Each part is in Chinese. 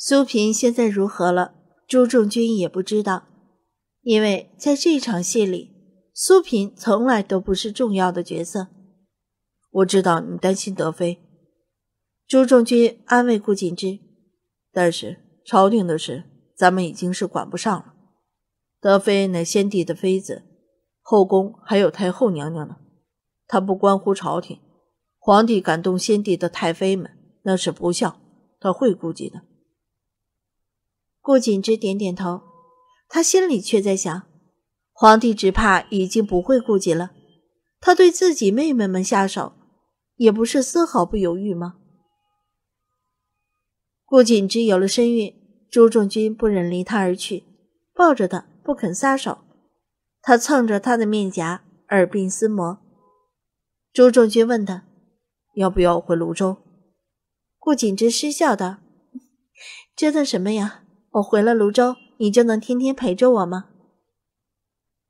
苏萍现在如何了？朱仲军也不知道，因为在这场戏里，苏萍从来都不是重要的角色。我知道你担心德妃，朱仲军安慰顾锦之，但是朝廷的事咱们已经是管不上了。德妃乃先帝的妃子，后宫还有太后娘娘呢，她不关乎朝廷。皇帝敢动先帝的太妃们，那是不孝，他会顾忌的。顾景之点点头，他心里却在想：皇帝只怕已经不会顾及了。他对自己妹妹们下手，也不是丝毫不犹豫吗？顾景之有了身孕，朱仲君不忍离他而去，抱着她不肯撒手。他蹭着他的面颊，耳鬓厮磨。朱仲君问他：“要不要回泸州？”顾景之失笑道：“折腾什么呀？”我回了泸州，你就能天天陪着我吗？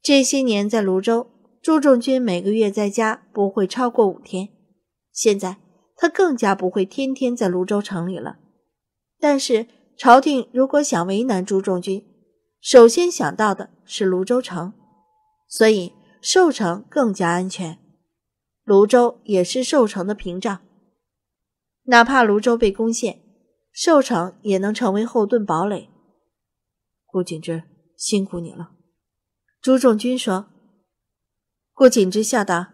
这些年在泸州，朱重军每个月在家不会超过五天，现在他更加不会天天在泸州城里了。但是朝廷如果想为难朱重军，首先想到的是泸州城，所以寿城更加安全。泸州也是寿城的屏障，哪怕泸州被攻陷。寿长也能成为后盾堡垒，顾景之辛苦你了。朱仲军说。顾景之笑道：“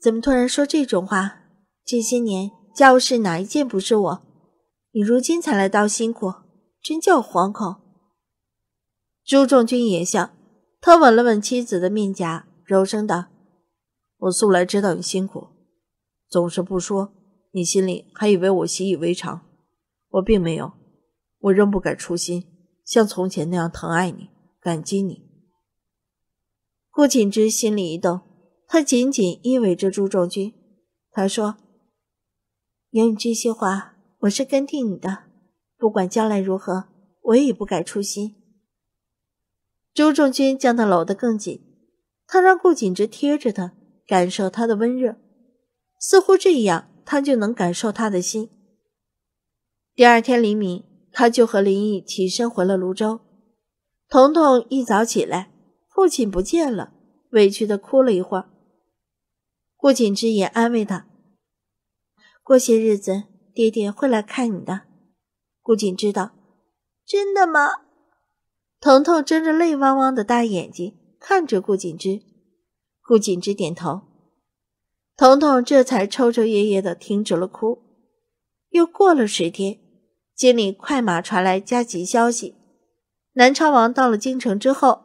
怎么突然说这种话？这些年家务事哪一件不是我？你如今才来道辛苦，真叫惶恐。”朱仲军也笑，他吻了吻妻子的面颊，柔声道：“我素来知道你辛苦，总是不说，你心里还以为我习以为常。”我并没有，我仍不改初心，像从前那样疼爱你，感激你。顾景之心里一动，他紧紧依偎着朱仲军，他说：“有你这些话，我是跟听你的。不管将来如何，我也不改初心。”朱仲军将他搂得更紧，他让顾景之贴着他，感受他的温热，似乎这样他就能感受他的心。第二天黎明，他就和林毅起身回了泸州。彤彤一早起来，父亲不见了，委屈的哭了一会儿。顾锦之也安慰他：“过些日子，爹爹会来看你的。”顾锦之道：“真的吗？”彤彤睁着泪汪汪的大眼睛看着顾锦之，顾锦之点头。彤彤这才抽抽噎噎的停止了哭。又过了十天。京里快马传来加急消息，南昌王到了京城之后，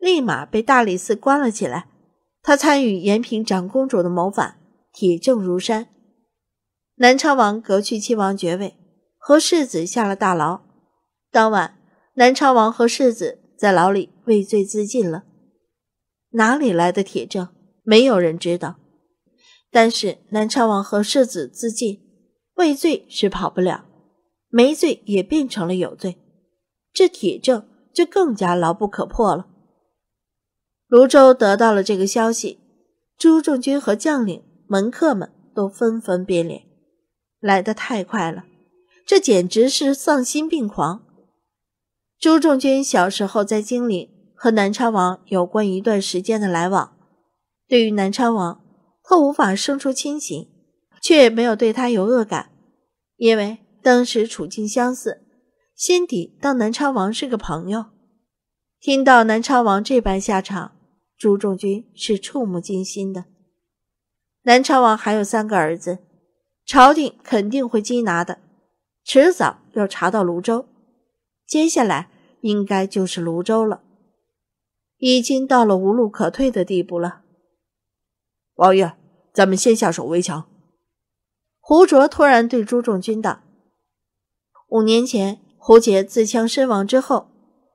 立马被大理寺关了起来。他参与延平长公主的谋反，铁证如山。南昌王革去亲王爵位，和世子下了大牢。当晚，南昌王和世子在牢里畏罪自尽了。哪里来的铁证？没有人知道。但是南昌王和世子自尽畏罪是跑不了。没罪也变成了有罪，这铁证就更加牢不可破了。泸州得到了这个消息，朱仲钧和将领门客们都纷纷变脸，来得太快了，这简直是丧心病狂。朱仲钧小时候在金陵和南昌王有关一段时间的来往，对于南昌王，他无法生出亲情，却没有对他有恶感，因为。当时处境相似，心底当南昌王是个朋友。听到南昌王这般下场，朱仲钧是触目惊心的。南昌王还有三个儿子，朝廷肯定会缉拿的，迟早要查到泸州。接下来应该就是泸州了，已经到了无路可退的地步了。王爷，咱们先下手为强。胡卓突然对朱仲军道。五年前，胡杰自枪身亡之后，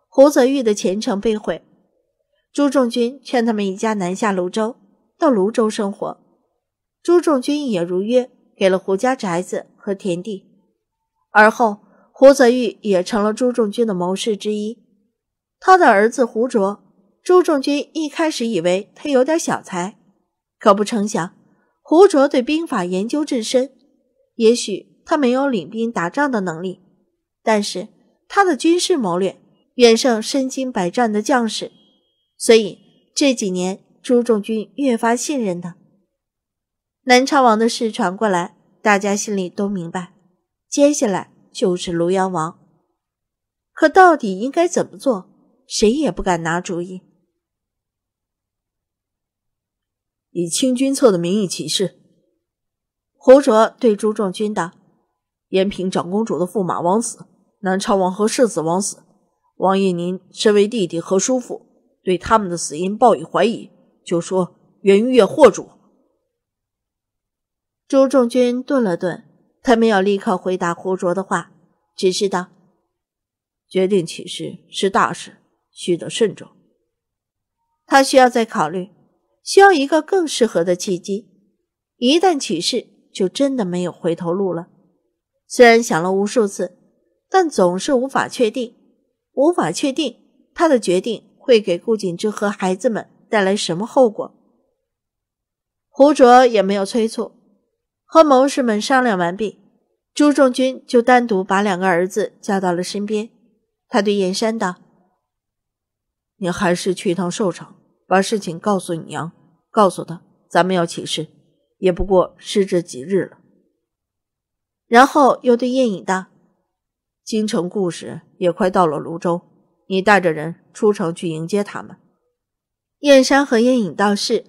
胡泽玉的前程被毁。朱仲军劝他们一家南下泸州，到泸州生活。朱仲军也如约给了胡家宅子和田地。而后，胡泽玉也成了朱仲军的谋士之一。他的儿子胡卓，朱仲军一开始以为他有点小才，可不成想，胡卓对兵法研究至深。也许他没有领兵打仗的能力。但是他的军事谋略远胜身经百战的将士，所以这几年朱重军越发信任他。南昌王的事传过来，大家心里都明白，接下来就是庐阳王。可到底应该怎么做？谁也不敢拿主意。以清君侧的名义起事，胡卓对朱重军道：“延平长公主的驸马王子。”南昌王和世子王死，王爷您身为弟弟和叔父，对他们的死因抱以怀疑，就说源于月惑主。朱重君顿了顿，他没有立刻回答胡卓的话，只是道：“决定起事是大事，须得慎重。”他需要再考虑，需要一个更适合的契机。一旦起事，就真的没有回头路了。虽然想了无数次。但总是无法确定，无法确定他的决定会给顾景之和孩子们带来什么后果。胡卓也没有催促，和谋士们商量完毕，朱仲军就单独把两个儿子叫到了身边。他对燕山道：“你还是去一趟寿城，把事情告诉你娘，告诉他咱们要起事，也不过是这几日了。”然后又对燕影道。京城故事也快到了泸州，你带着人出城去迎接他们。燕山和燕影道是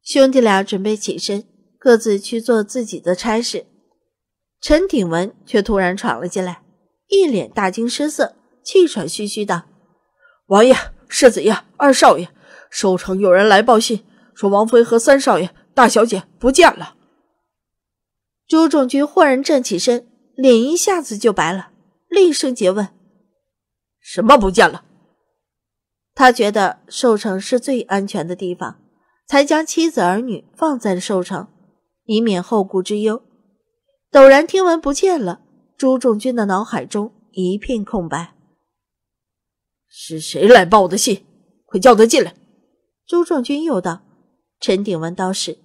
兄弟俩，准备起身，各自去做自己的差事。陈鼎文却突然闯了进来，一脸大惊失色，气喘吁吁道：“王爷、世子爷、二少爷，守城有人来报信，说王妃和三少爷、大小姐不见了。”朱仲军忽然站起身，脸一下子就白了。厉声诘问：“什么不见了？”他觉得寿城是最安全的地方，才将妻子儿女放在了寿城，以免后顾之忧。陡然听闻不见了，朱仲军的脑海中一片空白。是谁来报的信？快叫他进来！朱仲军又道：“陈鼎文道士。”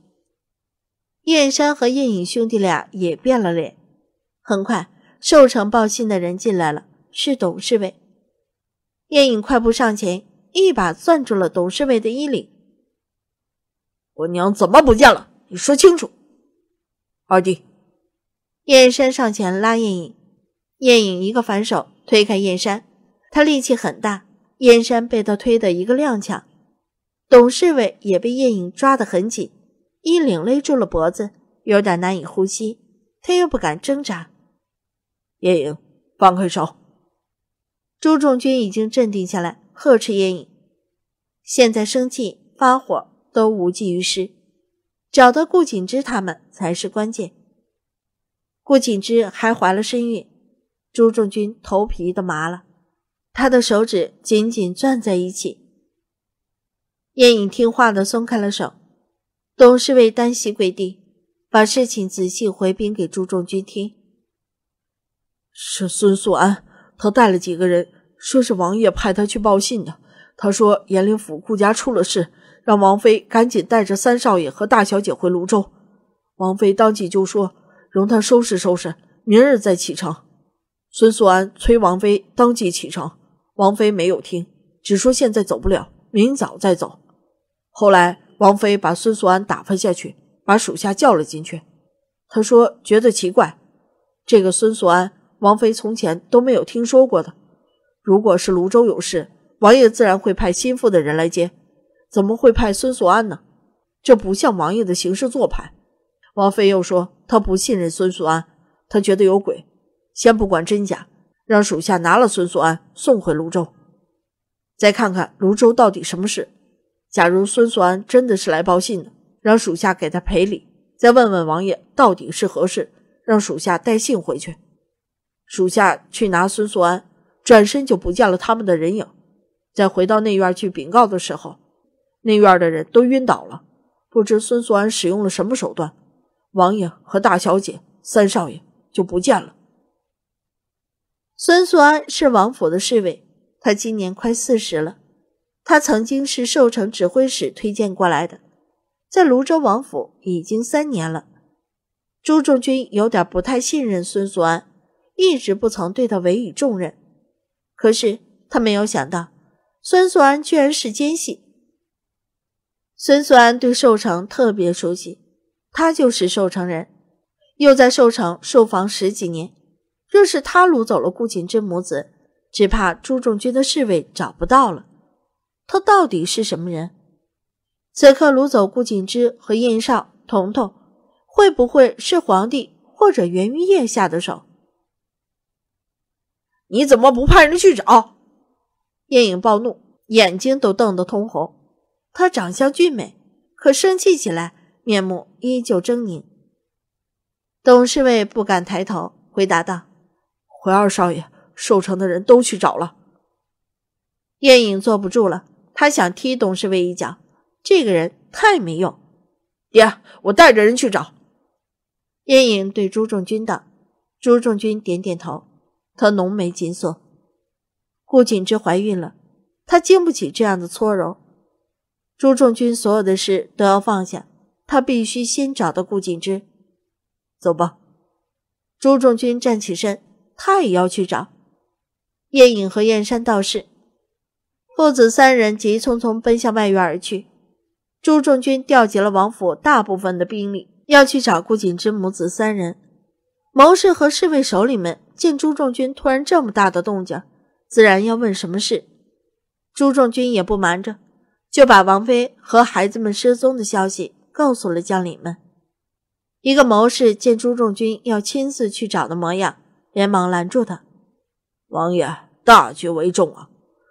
燕山和燕影兄弟俩也变了脸。”很快。寿城报信的人进来了，是董侍卫。燕影快步上前，一把攥住了董侍卫的衣领。我娘怎么不见了？你说清楚。二弟，燕山上前拉燕影，燕影一个反手推开燕山，他力气很大，燕山被他推得一个踉跄。董侍卫也被燕影抓得很紧，衣领勒住了脖子，有点难以呼吸，他又不敢挣扎。叶影，放开手！朱仲钧已经镇定下来，呵斥叶影。现在生气发火都无济于事，找到顾景之他们才是关键。顾景之还怀了身孕，朱仲钧头皮都麻了，他的手指紧紧攥在一起。叶影听话的松开了手，董事为单膝跪地，把事情仔细回禀给朱仲钧听。是孙素安，他带了几个人，说是王爷派他去报信的。他说延陵府顾家出了事，让王妃赶紧带着三少爷和大小姐回泸州。王妃当即就说，容他收拾收拾，明日再启程。孙素安催王妃当即启程，王妃没有听，只说现在走不了，明早再走。后来王妃把孙素安打发下去，把属下叫了进去。他说觉得奇怪，这个孙素安。王妃从前都没有听说过的。如果是泸州有事，王爷自然会派心腹的人来接，怎么会派孙素安呢？这不像王爷的行事做派。王妃又说，她不信任孙素安，她觉得有鬼。先不管真假，让属下拿了孙素安送回泸州，再看看泸州到底什么事。假如孙素安真的是来报信的，让属下给他赔礼，再问问王爷到底是何事，让属下带信回去。属下去拿孙素安，转身就不见了他们的人影。在回到内院去禀告的时候，内院的人都晕倒了，不知孙素安使用了什么手段，王爷和大小姐、三少爷就不见了。孙素安是王府的侍卫，他今年快四十了，他曾经是寿城指挥使推荐过来的，在泸州王府已经三年了。朱仲军有点不太信任孙素安。一直不曾对他委以重任，可是他没有想到，孙素安居然是奸细。孙素安对寿城特别熟悉，他就是寿城人，又在寿城受房十几年。若是他掳走了顾景之母子，只怕朱重钧的侍卫找不到了。他到底是什么人？此刻掳走顾景之和燕少彤彤，会不会是皇帝或者袁玉业下的手？你怎么不派人去找？燕影暴怒，眼睛都瞪得通红。她长相俊美，可生气起来面目依旧狰狞。董侍卫不敢抬头，回答道：“回二少爷，寿城的人都去找了。”燕影坐不住了，他想踢董侍卫一脚，这个人太没用。爹，我带着人去找。燕影对朱仲军道，朱仲军点点头。他浓眉紧锁，顾景之怀孕了，他经不起这样的搓揉。朱仲军所有的事都要放下，他必须先找到顾景之。走吧，朱仲军站起身，他也要去找燕影和燕山道士父子三人，急匆匆奔向外院而去。朱仲军调集了王府大部分的兵力，要去找顾景之母子三人，谋士和侍卫首领们。见朱仲军突然这么大的动静，自然要问什么事。朱仲军也不瞒着，就把王妃和孩子们失踪的消息告诉了将领们。一个谋士见朱仲军要亲自去找的模样，连忙拦住他：“王爷，大局为重啊！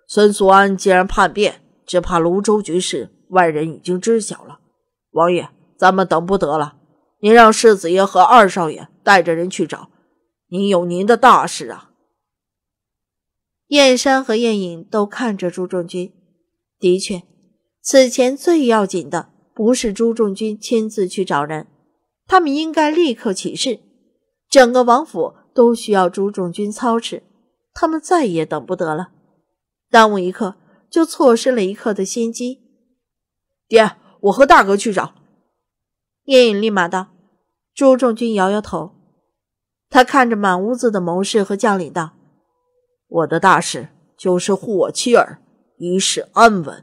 孙素安既然叛变，只怕泸州局势外人已经知晓了。王爷，咱们等不得了，您让世子爷和二少爷带着人去找。”您有您的大事啊！燕山和燕影都看着朱仲军，的确，此前最要紧的不是朱仲军亲自去找人，他们应该立刻起事。整个王府都需要朱仲军操持，他们再也等不得了。耽误一刻，就错失了一刻的先机。爹，我和大哥去找。燕影立马道。朱仲军摇摇头。他看着满屋子的谋士和将领道：“我的大事就是护我妻儿一世安稳。”